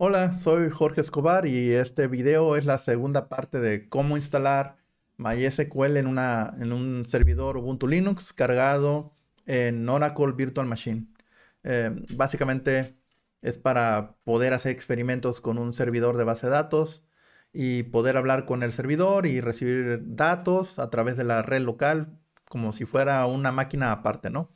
Hola, soy Jorge Escobar y este video es la segunda parte de cómo instalar MySQL en, una, en un servidor Ubuntu Linux cargado en Oracle Virtual Machine. Eh, básicamente es para poder hacer experimentos con un servidor de base de datos y poder hablar con el servidor y recibir datos a través de la red local como si fuera una máquina aparte, ¿no?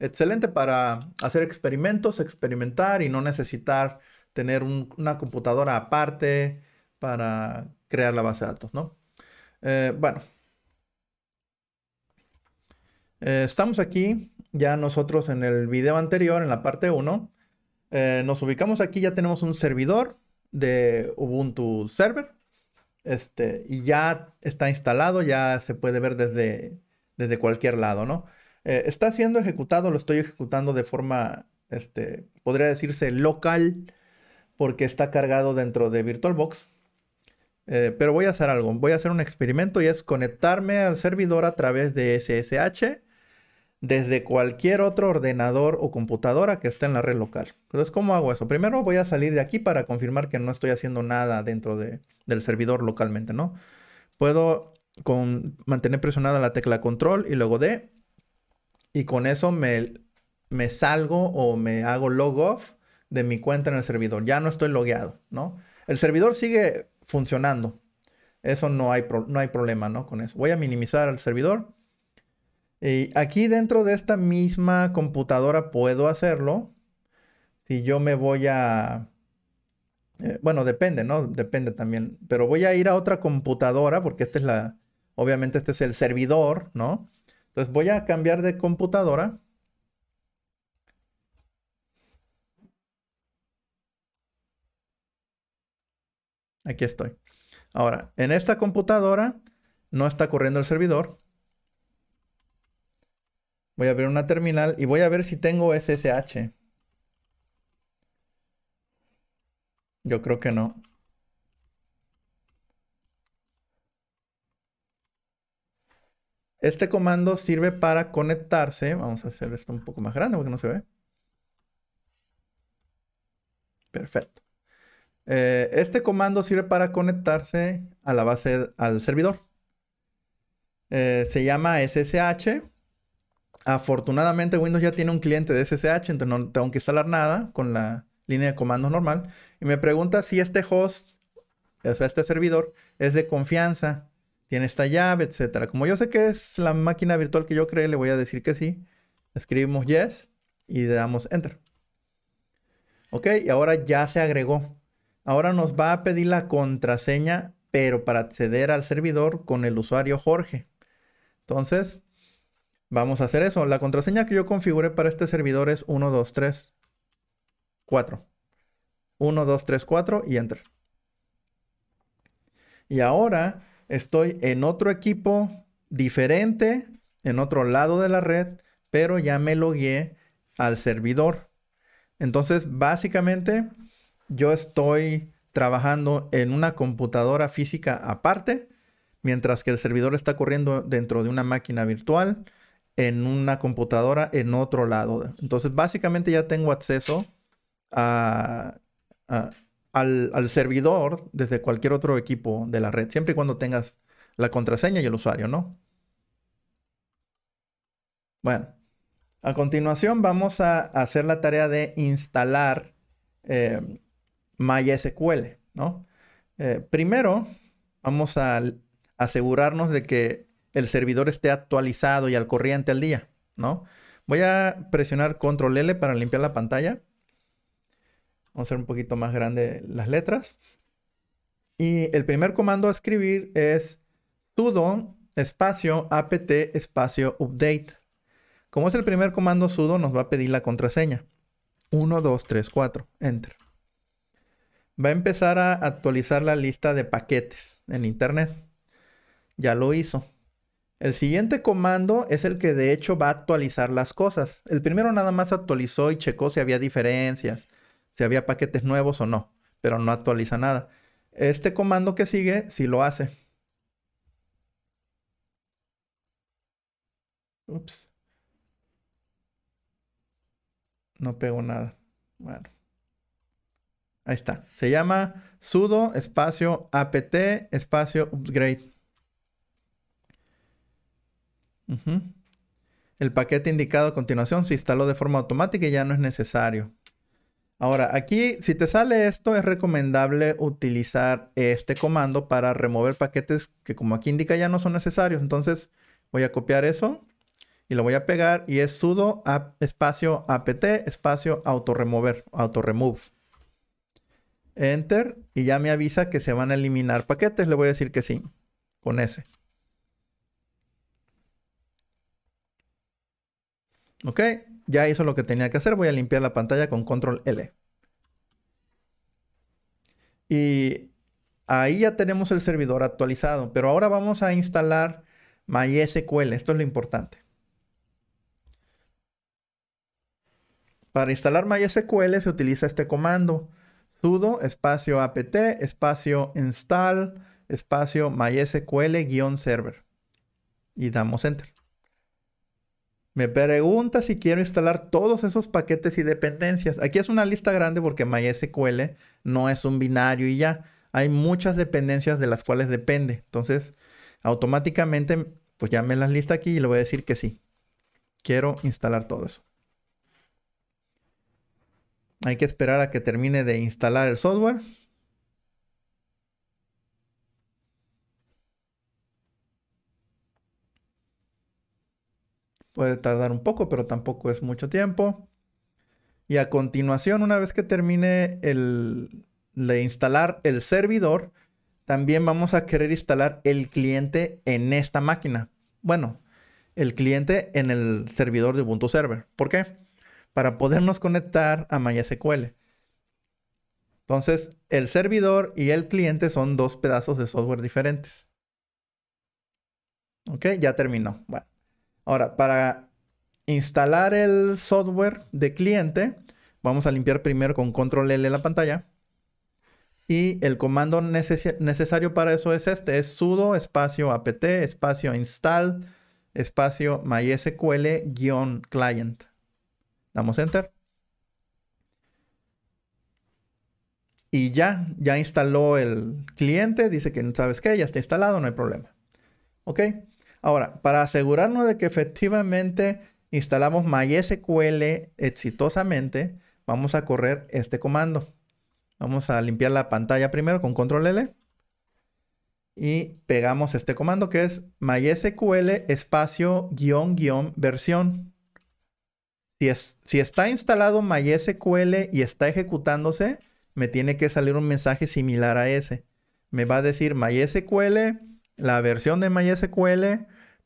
Excelente para hacer experimentos, experimentar y no necesitar tener una computadora aparte para crear la base de datos, ¿no? Eh, bueno, eh, estamos aquí ya nosotros en el video anterior, en la parte 1. Eh, nos ubicamos aquí, ya tenemos un servidor de Ubuntu Server. Este, y ya está instalado, ya se puede ver desde, desde cualquier lado, ¿no? está siendo ejecutado, lo estoy ejecutando de forma, este, podría decirse local, porque está cargado dentro de VirtualBox. Eh, pero voy a hacer algo, voy a hacer un experimento y es conectarme al servidor a través de SSH desde cualquier otro ordenador o computadora que esté en la red local. Entonces, ¿cómo hago eso? Primero voy a salir de aquí para confirmar que no estoy haciendo nada dentro del servidor localmente, ¿no? Puedo con, mantener presionada la tecla control y luego D y con eso me, me salgo o me hago log off de mi cuenta en el servidor. Ya no estoy logueado, ¿no? El servidor sigue funcionando. Eso no hay, no hay problema, ¿no? Con eso. Voy a minimizar al servidor. Y aquí dentro de esta misma computadora puedo hacerlo. Si yo me voy a... Eh, bueno, depende, ¿no? Depende también. Pero voy a ir a otra computadora porque esta es la... Obviamente este es el servidor, ¿no? Entonces voy a cambiar de computadora. Aquí estoy. Ahora, en esta computadora no está corriendo el servidor. Voy a abrir una terminal y voy a ver si tengo SSH. Yo creo que no. Este comando sirve para conectarse. Vamos a hacer esto un poco más grande porque no se ve. Perfecto. Eh, este comando sirve para conectarse a la base, al servidor. Eh, se llama SSH. Afortunadamente Windows ya tiene un cliente de SSH, entonces no tengo que instalar nada con la línea de comandos normal. Y me pregunta si este host, o sea, este servidor, es de confianza, tiene esta llave, etc Como yo sé que es la máquina virtual que yo creé, le voy a decir que sí. Escribimos yes y le damos enter. Ok, y ahora ya se agregó. Ahora nos va a pedir la contraseña, pero para acceder al servidor con el usuario Jorge. Entonces, vamos a hacer eso. La contraseña que yo configuré para este servidor es 1234. 1234 y enter. Y ahora estoy en otro equipo diferente, en otro lado de la red, pero ya me logué al servidor. Entonces, básicamente, yo estoy trabajando en una computadora física aparte, mientras que el servidor está corriendo dentro de una máquina virtual en una computadora en otro lado. Entonces, básicamente ya tengo acceso al, servidor desde cualquier otro equipo de la red, siempre y cuando tengas la contraseña y el usuario, ¿no? Bueno, a continuación vamos a hacer la tarea de instalar eh, MySQL, ¿no? Eh, primero, vamos a asegurarnos de que el servidor esté actualizado y al corriente al día, ¿no? Voy a presionar Control L para limpiar la pantalla. Vamos a hacer un poquito más grande las letras. Y el primer comando a escribir es sudo espacio apt espacio update. Como es el primer comando sudo, nos va a pedir la contraseña. 1, 2, 3, 4. Enter va a empezar a actualizar la lista de paquetes en Internet. Ya lo hizo. El siguiente comando es el que de hecho va a actualizar las cosas. El primero nada más actualizó y checó si había diferencias, si había paquetes nuevos o no, pero no actualiza nada. Este comando que sigue sí lo hace. Ups. No pegó nada. Bueno. Ahí está. Se llama sudo espacio apt espacio upgrade. El paquete indicado a continuación se instaló de forma automática y ya no es necesario. Ahora, aquí, si te sale esto, es recomendable utilizar este comando para remover paquetes que como aquí indica ya no son necesarios. Entonces, voy a copiar eso y lo voy a pegar y es sudo espacio apt espacio autorremover, autorremove. Enter y ya me avisa que se van a eliminar paquetes. Le voy a decir que sí, con ese. Ok, ya hizo lo que tenía que hacer. Voy a limpiar la pantalla con control L. Y ahí ya tenemos el servidor actualizado. Pero ahora vamos a instalar MySQL. Esto es lo importante. Para instalar MySQL se utiliza este comando sudo espacio apt espacio install espacio mysql-server y damos enter. Me pregunta si quiero instalar todos esos paquetes y dependencias. Aquí es una lista grande porque MySQL no es un binario y ya. Hay muchas dependencias de las cuales depende. Entonces, automáticamente, pues ya me las lista aquí y le voy a decir que sí. Quiero instalar todo eso. Hay que esperar a que termine de instalar el software. Puede tardar un poco, pero tampoco es mucho tiempo. Y a continuación, una vez que termine de instalar el servidor, también vamos a querer instalar el cliente en esta máquina. Bueno, el cliente en el servidor de Ubuntu Server. ¿Por qué? para podernos conectar a MySQL. Entonces, el servidor y el cliente son dos pedazos de software diferentes. Ok, ya terminó. Bueno. Ahora, para instalar el software de cliente, vamos a limpiar primero con control L la pantalla. Y el comando necesario para eso es este, es sudo espacio apt espacio install espacio mysql-client. Damos enter. Y ya, ya instaló el cliente, dice que sabes qué, ya está instalado, no hay problema. ¿Ok? Ahora, para asegurarnos de que efectivamente instalamos MySQL exitosamente, vamos a correr este comando. Vamos a limpiar la pantalla primero con control L. Y pegamos este comando que es mysql espacio guión guión versión. Si, está instalado MySQL y está ejecutándose, me tiene que salir un mensaje similar a ese. Me va a decir MySQL, la versión de MySQL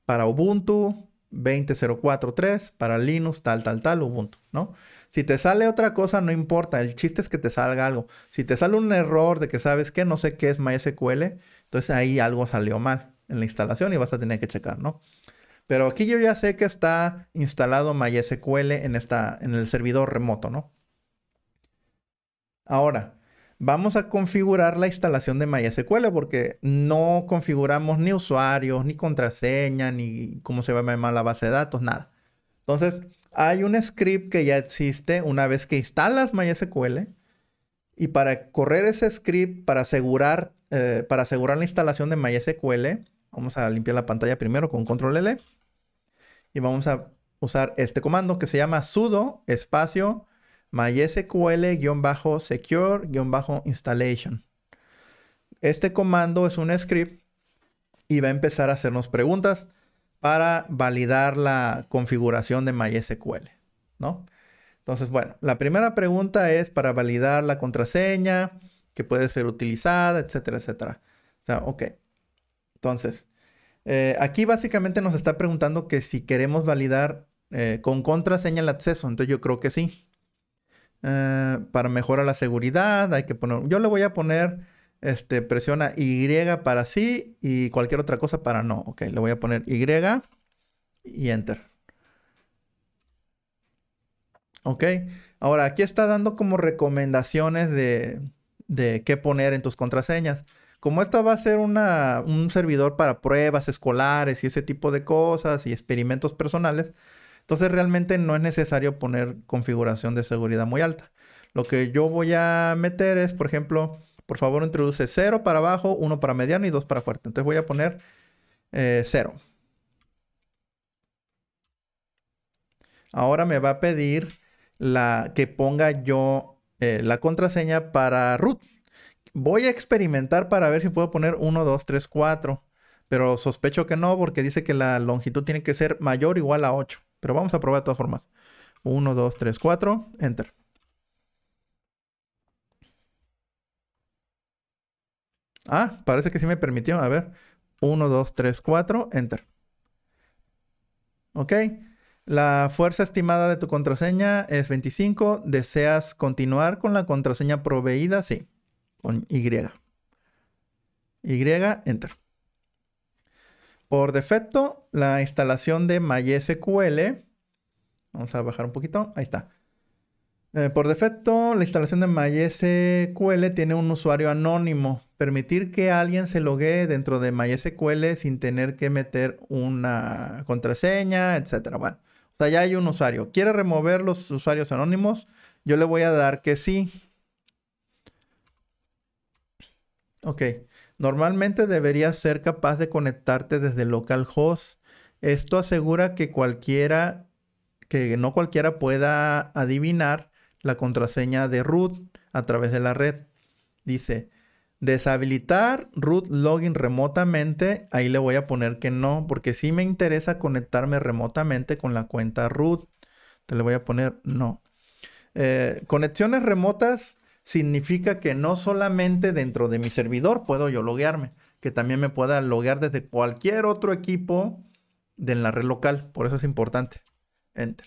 para Ubuntu 20.04.3, para Linux, tal, tal, tal, Ubuntu, ¿no? Si te sale otra cosa, no importa. El chiste es que te salga algo. Si te sale un error de que sabes que no sé qué es MySQL, entonces ahí algo salió mal en la instalación y vas a tener que checar, ¿no? Pero aquí yo ya sé que está instalado MySQL en, esta, en el servidor remoto, ¿no? Ahora, vamos a configurar la instalación de MySQL porque no configuramos ni usuarios, ni contraseña, ni cómo se va a llamar la base de datos, nada. Entonces, hay un script que ya existe una vez que instalas MySQL y para correr ese script, para asegurar, eh, para asegurar la instalación de MySQL, vamos a limpiar la pantalla primero con control L y vamos a usar este comando que se llama sudo espacio mysql-secure-installation. Este comando es un script y va a empezar a hacernos preguntas para validar la configuración de MySQL, ¿no? Entonces, bueno, la primera pregunta es para validar la contraseña que puede ser utilizada, etcétera, etcétera. O sea, ok. Entonces, eh, aquí básicamente nos está preguntando que si queremos validar eh, con contraseña el acceso. Entonces yo creo que sí. Eh, para mejorar la seguridad hay que poner... Yo le voy a poner... Este, presiona Y para sí y cualquier otra cosa para no. Ok, le voy a poner Y y Enter. Ok, ahora aquí está dando como recomendaciones de, de qué poner en tus contraseñas como esta va a ser un servidor para pruebas escolares y ese tipo de cosas y experimentos personales, entonces realmente no es necesario poner configuración de seguridad muy alta. Lo que yo voy a meter es, por ejemplo, por favor introduce 0 para abajo, 1 para mediano y 2 para fuerte. Entonces voy a poner 0. Eh, Ahora me va a pedir que ponga yo eh, la contraseña para root voy a experimentar para ver si puedo poner 1, 2, 3, 4. Pero sospecho que no, porque dice que la longitud tiene que ser mayor o igual a 8. Pero vamos a probar de todas formas. 1, 2, 3, 4, enter. Ah, parece que sí me permitió. A ver. 1, 2, 3, 4, enter. Ok. La fuerza estimada de tu contraseña es 25. ¿Deseas continuar con la contraseña proveída? Sí. Y. Y, enter. Por defecto, la instalación de MySQL. Vamos a bajar un poquito. Ahí está. Eh, por defecto, la instalación de MySQL tiene un usuario anónimo. Permitir que alguien se logue dentro de MySQL sin tener que meter una contraseña, etcétera. Bueno, o sea, ya hay un usuario. ¿Quiere remover los usuarios anónimos? Yo le voy a dar que sí. Ok. Normalmente deberías ser capaz de conectarte desde localhost. Esto asegura que cualquiera, que no cualquiera pueda adivinar la contraseña de root a través de la red. Dice, deshabilitar root login remotamente. Ahí le voy a poner que no, porque sí me interesa conectarme remotamente con la cuenta root. Te le voy a poner no. Eh, conexiones remotas significa que no solamente dentro de mi servidor puedo yo loguearme, que también me pueda loguear desde cualquier otro equipo de la red local. Por eso es importante. Enter.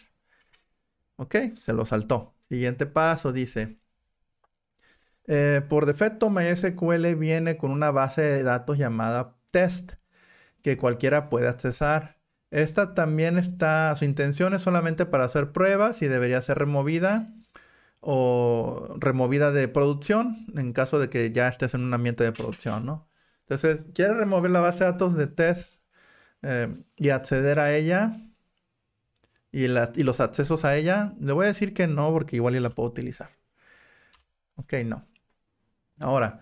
Ok, se lo saltó. Siguiente paso dice, eh, por defecto MySQL viene con una base de datos llamada test que cualquiera puede accesar. Esta también está, su intención es solamente para hacer pruebas y debería ser removida o removida de producción en caso de que ya estés en un ambiente de producción, ¿no? Entonces, ¿quiere remover la base de datos de test eh, y acceder a ella y, los accesos a ella, le voy a decir que no porque igual ya la puedo utilizar. Ok, no. Ahora,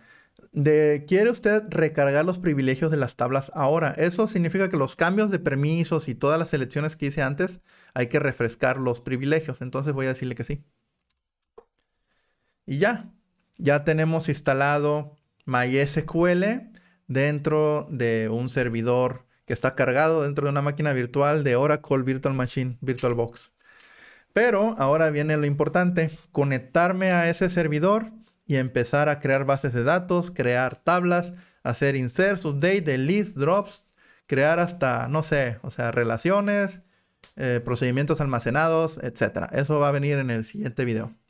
¿quiere usted recargar los privilegios de las tablas ahora? Eso significa que los cambios de permisos y todas las selecciones que hice antes, hay que refrescar los privilegios. Entonces voy a decirle que sí. Y ya, ya tenemos instalado MySQL dentro de un servidor que está cargado dentro de una máquina virtual de Oracle Virtual Machine, VirtualBox. Pero ahora viene lo importante, conectarme a ese servidor y empezar a crear bases de datos, crear tablas, hacer inserts, update, delete, drops, crear hasta, no sé, o sea, relaciones, eh, procedimientos almacenados, etc. Eso va a venir en el siguiente video.